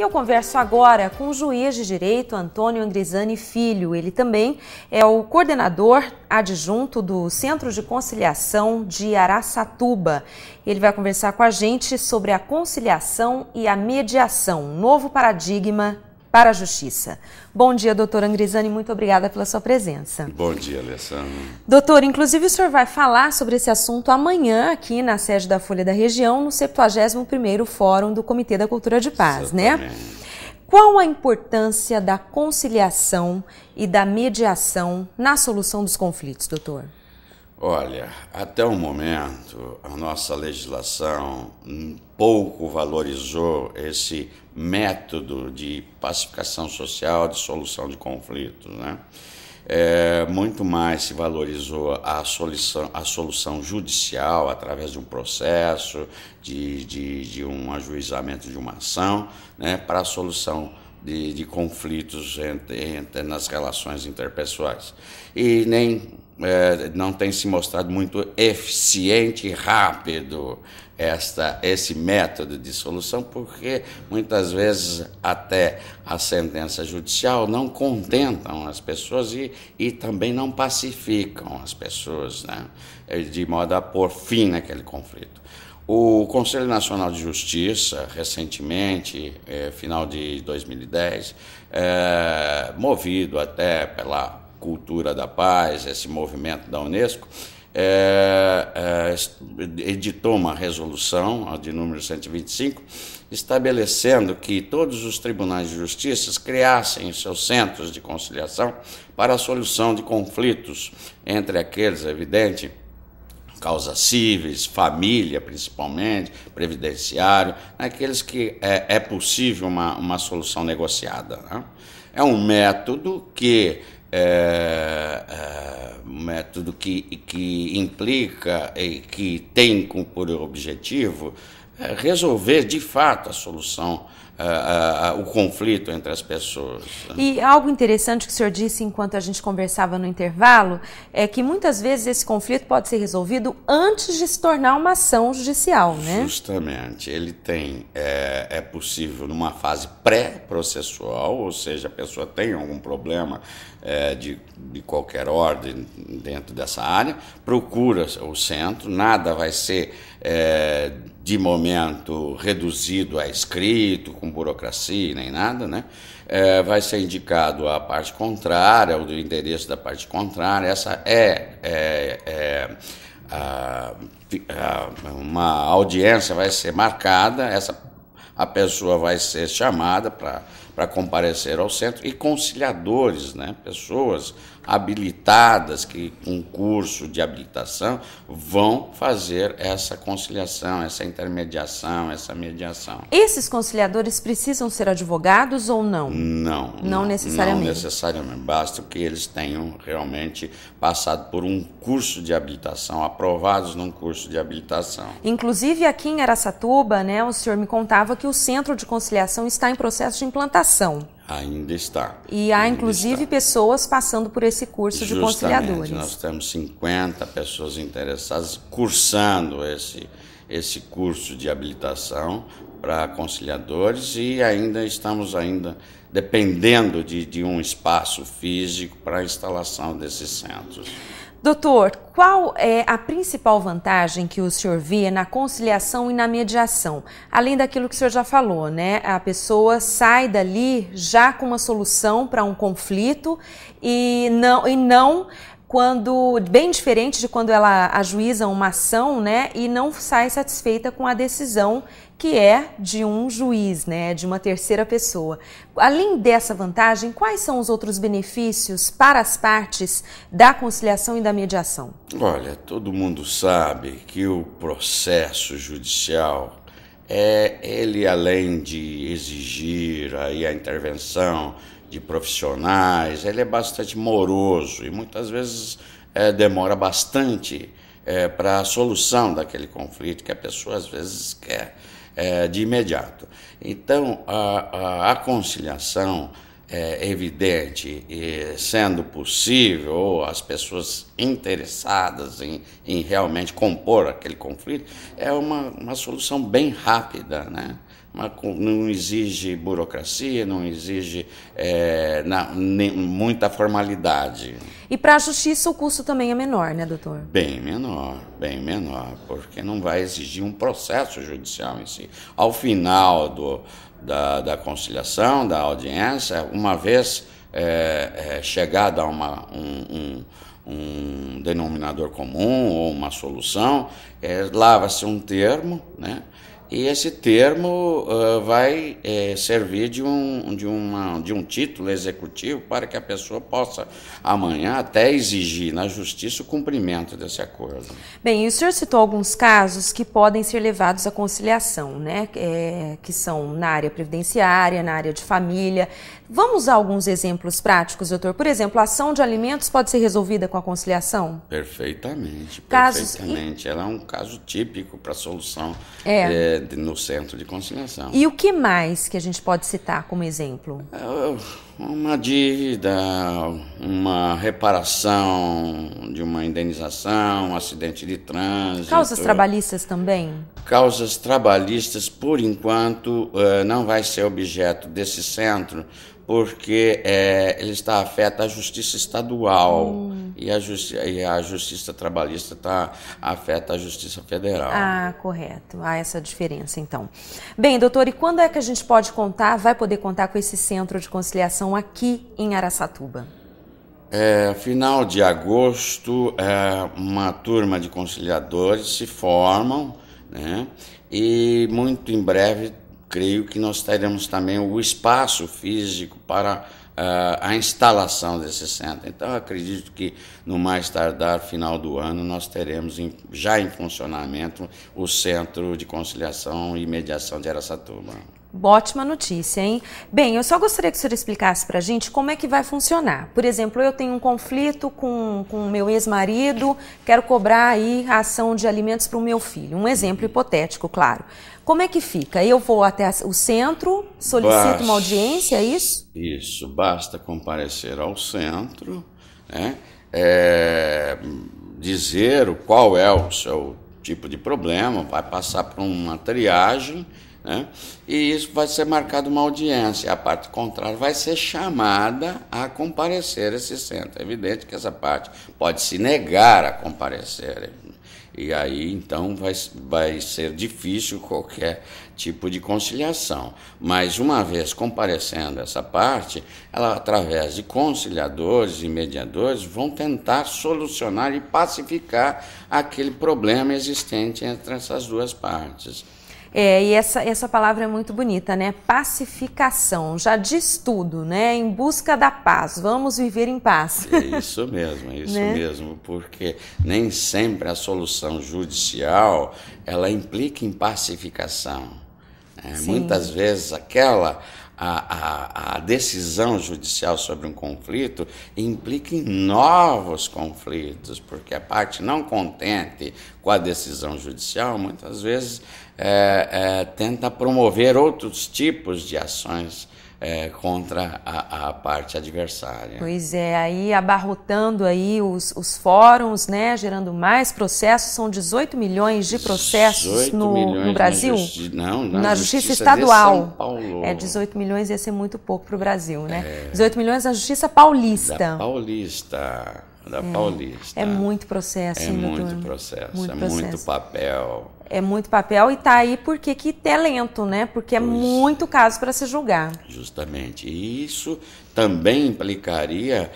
E eu converso agora com o juiz de direito Antônio Angrisani Filho. Ele também é o coordenador adjunto do Centro de Conciliação de Araçatuba. Ele vai conversar com a gente sobre a conciliação e a mediação, novo paradigma para a Justiça. Bom dia, doutor Angrizani, muito obrigada pela sua presença. Bom dia, Alessandra. Doutor, inclusive o senhor vai falar sobre esse assunto amanhã aqui na sede da Folha da Região, no 71º Fórum do Comitê da Cultura de Paz, né? Exatamente. né? Qual a importância da conciliação e da mediação na solução dos conflitos, doutor? Olha, até o momento, a nossa legislação pouco valorizou esse método de pacificação social, de solução de conflitos. Né? É, muito mais se valorizou a solução, a solução judicial através de um processo, de, de, de um ajuizamento de uma ação, né, para a solução de, de conflitos entre, entre, nas relações interpessoais. E nem é, não tem se mostrado muito eficiente e rápido esta, esse método de solução, porque muitas vezes até a sentença judicial não contentam as pessoas e, e também não pacificam as pessoas, né? de modo a pôr fim naquele conflito. O Conselho Nacional de Justiça, recentemente, é, final de 2010, é, movido até pela cultura da paz, esse movimento da Unesco, é, é editou uma resolução de número 125, estabelecendo que todos os tribunais de justiça criassem seus centros de conciliação para a solução de conflitos entre aqueles, é evidente, causas cíveis, família principalmente, previdenciário, né, aqueles que é, é possível uma, uma solução negociada. Né? É um método que é, é, método que, que implica e que tem por objetivo eh, resolver de fato a solução, a, eh, a, eh, o conflito entre as pessoas. Né? E algo interessante que o senhor disse enquanto a gente conversava no intervalo é que muitas vezes esse conflito pode ser resolvido antes de se tornar uma ação judicial, né? Justamente. Ele tem, é, é possível numa fase pré-processual, ou seja, a pessoa tem algum problema é, de, de qualquer ordem dentro dessa área, procura o centro, nada vai ser. É, de momento reduzido a escrito, com burocracia nem nada, né? É, vai ser indicado a parte contrária, o endereço da parte contrária. Essa é, é, é a, a, uma audiência vai ser marcada, essa a pessoa vai ser chamada para para comparecer ao centro e conciliadores, né? pessoas habilitadas que com curso de habilitação vão fazer essa conciliação, essa intermediação, essa mediação. Esses conciliadores precisam ser advogados ou não? Não. Não, não necessariamente. Não necessariamente, basta que eles tenham realmente passado por um curso de habilitação, aprovados num curso de habilitação. Inclusive aqui em Aracatuba, né, o senhor me contava que o Centro de Conciliação está em processo de implantação conciliação. Ainda está. E há, Ainda inclusive, está. pessoas passando por esse curso Justamente, de conciliadores. Nós temos 50 pessoas interessadas cursando esse, esse curso de habilitação para conciliadores e ainda estamos ainda dependendo de, de um espaço físico para a instalação desses centros. Doutor, qual é a principal vantagem que o senhor vê na conciliação e na mediação? Além daquilo que o senhor já falou, né? A pessoa sai dali já com uma solução para um conflito e não, e não quando bem diferente de quando ela ajuiza uma ação, né, e não sai satisfeita com a decisão que é de um juiz, né, de uma terceira pessoa. Além dessa vantagem, quais são os outros benefícios para as partes da conciliação e da mediação? Olha, todo mundo sabe que o processo judicial é ele além de exigir aí a intervenção de profissionais, ele é bastante moroso e muitas vezes é, demora bastante é, eh, para a solução daquele conflito que a pessoa às vezes quer é, de imediato. Então, a, a, a conciliação é evidente, e sendo possível, ou as pessoas interessadas em, em realmente compor aquele conflito, é uma, uma solução bem rápida, né? Uma, não exige burocracia, não exige é, na, nem, muita formalidade. E para a justiça o custo também é menor, né, doutor? Bem menor, bem menor, porque não vai exigir um processo judicial em si. Ao final do, da, da conciliação, da audiência, uma vez é, é, chegada a uma, um, um um denominador comum ou uma solução, é, lava-se um termo, né? E esse termo uh, vai é, servir de um, de, uma, de um título executivo para que a pessoa possa amanhã até exigir na justiça o cumprimento desse acordo. Bem, o senhor citou alguns casos que podem ser levados à conciliação, né? É, que são na área previdenciária, na área de família, Vamos a alguns exemplos práticos, doutor? Por exemplo, a ação de alimentos pode ser resolvida com a conciliação? Perfeitamente, Casos perfeitamente. E... Ela é um caso típico para solução é. É, no centro de conciliação. E o que mais que a gente pode citar como exemplo? É, uma dívida, uma reparação de uma indenização, um acidente de trânsito. Causas trabalhistas também? Causas trabalhistas, por enquanto, eh, não vai ser objeto desse centro, porque é, ele está afeta a justiça estadual hum. e, a justi e a justiça trabalhista tá, afeta a justiça federal. Ah, correto. Há essa diferença, então. Bem, doutor, e quando é que a gente pode contar, vai poder contar com esse centro de conciliação aqui em Araçatuba? É, final de agosto, é, uma turma de conciliadores se formam, né? E muito em breve creio que nós teremos também o espaço físico para uh, a instalação desse centro. Então, acredito que no mais tardar final do ano nós teremos em, já em funcionamento o Centro de Conciliação e Mediação de Aracatuba. Ótima notícia, hein? Bem, eu só gostaria que o senhor explicasse para a gente como é que vai funcionar. Por exemplo, eu tenho um conflito com o meu ex-marido, quero cobrar aí a ação de alimentos para o meu filho. Um exemplo hipotético, claro. Como é que fica? Eu vou até o centro, solicito basta, uma audiência, é isso? Isso, basta comparecer ao centro, né? É, dizer qual é o seu tipo de problema, vai passar por uma triagem né? E isso vai ser marcado uma audiência. A parte contrária vai ser chamada a comparecer a esse centro. É evidente que essa parte pode se negar a comparecer. E aí, então, vai, vai ser difícil qualquer tipo de conciliação. Mas, uma vez comparecendo essa parte, ela, através de conciliadores e mediadores, vão tentar solucionar e pacificar aquele problema existente entre essas duas partes. É, e essa, essa palavra é muito bonita, né? Pacificação. Já diz tudo, né? Em busca da paz. Vamos viver em paz. É isso mesmo, é isso né? mesmo. Porque nem sempre a solução judicial ela implica em pacificação. Né? Muitas vezes aquela a, a, a decisão judicial sobre um conflito implica em novos conflitos, porque a parte não contente com a decisão judicial muitas vezes é, é, tenta promover outros tipos de ações é, contra a, a, parte adversária. Pois é, aí abarrotando aí os, os fóruns, né, gerando mais processos, são 18 milhões de processos no, milhões no, Brasil? Na justi... Não, na, na Justiça, Justiça, Estadual. São Paulo. É, 18 milhões ia ser muito pouco para o Brasil, né? É, 18 milhões na Justiça Paulista. Da Paulista da é, Paulista. É muito processo, É muito doutor? processo, muito é processo. muito papel. É muito papel e tá aí porque que é lento, né? Porque é pois, muito caso para se julgar. Justamente. E isso também implicaria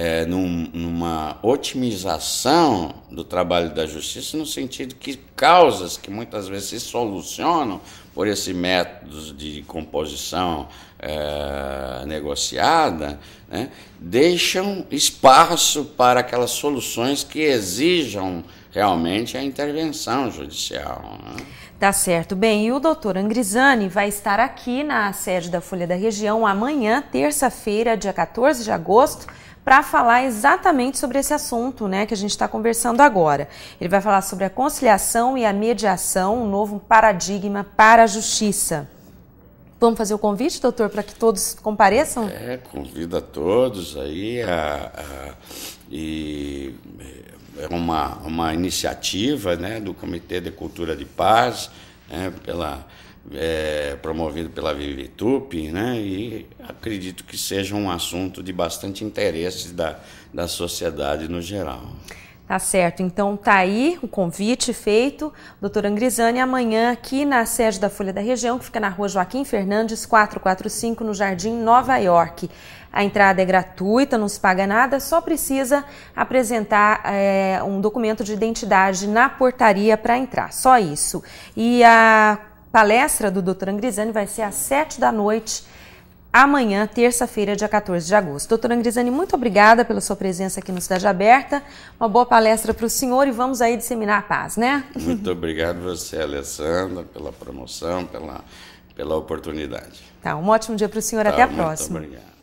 é, num, numa otimização do trabalho da justiça, no sentido que causas que muitas vezes se solucionam por esse método de composição é, negociada, né, deixam espaço para aquelas soluções que exijam realmente a intervenção judicial. Né? Tá certo. Bem, e o doutor Angrizani vai estar aqui na sede da Folha da Região amanhã, terça-feira, dia 14 de agosto, para falar exatamente sobre esse assunto né, que a gente está conversando agora. Ele vai falar sobre a conciliação e a mediação, um novo paradigma para a justiça. Vamos fazer o convite, doutor, para que todos compareçam? É, convida todos aí a, a e é uma, uma iniciativa né, do Comitê de Cultura de Paz, né, pela, é, promovido pela Vivitup, né, e acredito que seja um assunto de bastante interesse da, da sociedade no geral. Tá certo. Então tá aí o convite feito, doutora Angrisani, amanhã aqui na sede da Folha da Região, que fica na rua Joaquim Fernandes, 445, no Jardim Nova York. A entrada é gratuita, não se paga nada, só precisa apresentar é, um documento de identidade na portaria para entrar. Só isso. E a palestra do doutor Angrisani vai ser às 7 da noite amanhã, terça-feira, dia 14 de agosto. Doutora Angrisani, muito obrigada pela sua presença aqui no Cidade Aberta. Uma boa palestra para o senhor e vamos aí disseminar a paz, né? Muito obrigado você, Alessandra, pela promoção, pela, pela oportunidade. Tá, um ótimo dia para o senhor. Tá, até a tá, próxima. Muito obrigado.